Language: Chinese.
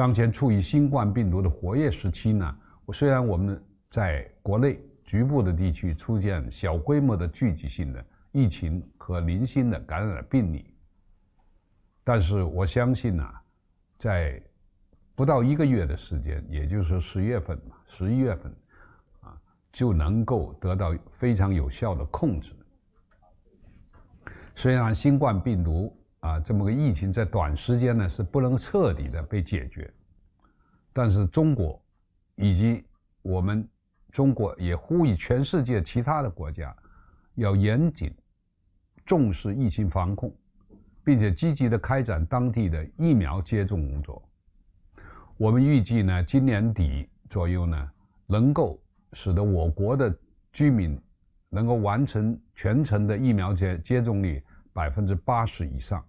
当前处于新冠病毒的活跃时期呢，虽然我们在国内局部的地区出现小规模的聚集性的疫情和零星的感染病例，但是我相信啊，在不到一个月的时间，也就是十月份、十一月份啊，就能够得到非常有效的控制。虽然新冠病毒，啊，这么个疫情在短时间呢是不能彻底的被解决，但是中国以及我们中国也呼吁全世界其他的国家要严谨重视疫情防控，并且积极的开展当地的疫苗接种工作。我们预计呢，今年底左右呢，能够使得我国的居民能够完成全程的疫苗接接种率百分之八十以上。